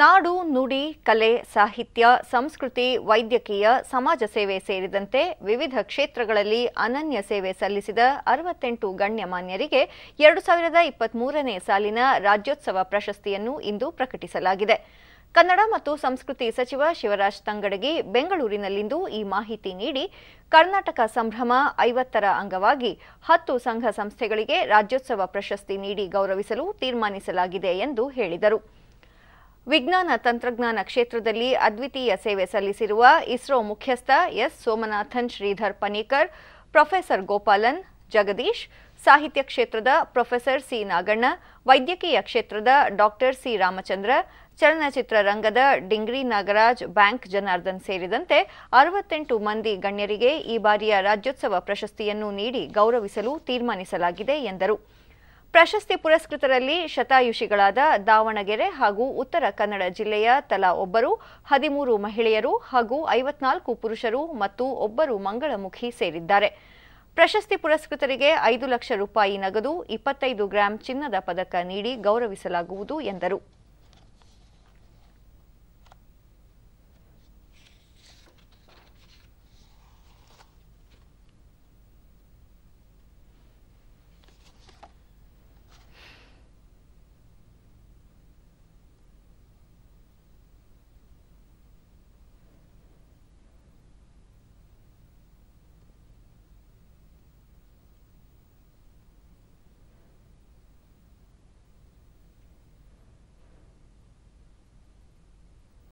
ನಾಡು ನುಡಿ ಕಲೆ ಸಾಹಿತ್ಯ ಸಂಸ್ಕೃತಿ ವೈದ್ಯಕೀಯ ಸಮಾಜ ಸೇವೆ ಸೇರಿದಂತೆ ವಿವಿಧ ಕ್ಷೇತ್ರಗಳಲ್ಲಿ ಅನನ್ಯ ಸೇವೆ ಸಲ್ಲಿಸಿದ ಅರವತ್ತೆಂಟು ಗಣ್ಯಮಾನ್ಯರಿಗೆ ಎರಡು ಸಾವಿರದ ಇಪ್ಪತ್ತ್ ಮೂರನೇ ಸಾಲಿನ ರಾಜ್ಯೋತ್ಸವ ಪ್ರಶಸ್ತಿಯನ್ನು ಇಂದು ಪ್ರಕಟಿಸಲಾಗಿದೆ ಕನ್ನಡ ಮತ್ತು ಸಂಸ್ಕೃತಿ ಸಚಿವ ಶಿವರಾಜ್ ತಂಗಡಗಿ ಬೆಂಗಳೂರಿನಲ್ಲಿಂದು ಈ ಮಾಹಿತಿ ನೀಡಿ ಕರ್ನಾಟಕ ಸಂಭ್ರಮ ಐವತ್ತರ ಅಂಗವಾಗಿ ಹತ್ತು ಸಂಘ ಸಂಸ್ಥೆಗಳಿಗೆ ರಾಜ್ಯೋತ್ಸವ ಪ್ರಶಸ್ತಿ ನೀಡಿ ಗೌರವಿಸಲು ತೀರ್ಮಾನಿಸಲಾಗಿದೆ ಎಂದು ಹೇಳಿದರು ವಿಜ್ಞಾನ ತಂತ್ರಜ್ಞಾನ ಕ್ಷೇತ್ರದಲ್ಲಿ ಅದ್ವಿತೀಯ ಸೇವೆ ಸಲ್ಲಿಸಿರುವ ಇಸ್ರೋ ಮುಖ್ಯಸ್ಥ ಎಸ್ ಸೋಮನಾಥನ್ ಶ್ರೀಧರ್ ಪನೇಕರ್ ಪ್ರೊಫೆಸರ್ ಗೋಪಾಲನ್ ಜಗದೀಶ್ ಸಾಹಿತ್ಯ ಕ್ಷೇತ್ರದ ಪ್ರೊಫೆಸರ್ ಸಿ ನಾಗಣ್ಣ ವೈದ್ಯಕೀಯ ಕ್ಷೇತ್ರದ ಡಾಕ್ಟರ್ ಸಿ ರಾಮಚಂದ್ರ ಚಲನಚಿತ್ರ ರಂಗದ ಡಿಂಗ್ರಿ ನಾಗರಾಜ್ ಬ್ಯಾಂಕ್ ಜನಾರ್ದನ್ ಸೇರಿದಂತೆ ಅರವತ್ತೆಂಟು ಮಂದಿ ಗಣ್ಯರಿಗೆ ಈ ಬಾರಿಯ ರಾಜ್ಯೋತ್ಸವ ಪ್ರಶಸ್ತಿಯನ್ನು ನೀಡಿ ಗೌರವಿಸಲು ತೀರ್ಮಾನಿಸಲಾಗಿದೆ ಎಂದರು ಪ್ರಶಸ್ತಿ ಪುರಸ್ಕೃತರಲ್ಲಿ ಶತಾಯುಷಿಗಳಾದ ದಾವಣಗೆರೆ ಹಾಗೂ ಉತ್ತರ ಕನ್ನಡ ಜಿಲ್ಲೆಯ ತಲಾ ಒಬ್ಬರು ಹದಿಮೂರು ಮಹಿಳೆಯರು ಹಾಗೂ ಐವತ್ನಾಲ್ಕು ಪುರುಷರು ಮತ್ತು ಒಬ್ಬರು ಮಂಗಳಮುಖಿ ಸೇರಿದ್ದಾರೆ ಪ್ರಶಸ್ತಿ ಪುರಸ್ಕೃತರಿಗೆ ಐದು ಲಕ್ಷ ರೂಪಾಯಿ ನಗದು ಇಪ್ಪತ್ತೈದು ಗ್ರಾಂ ಚಿನ್ನದ ಪದಕ ನೀಡಿ ಗೌರವಿಸಲಾಗುವುದು ಎಂದರು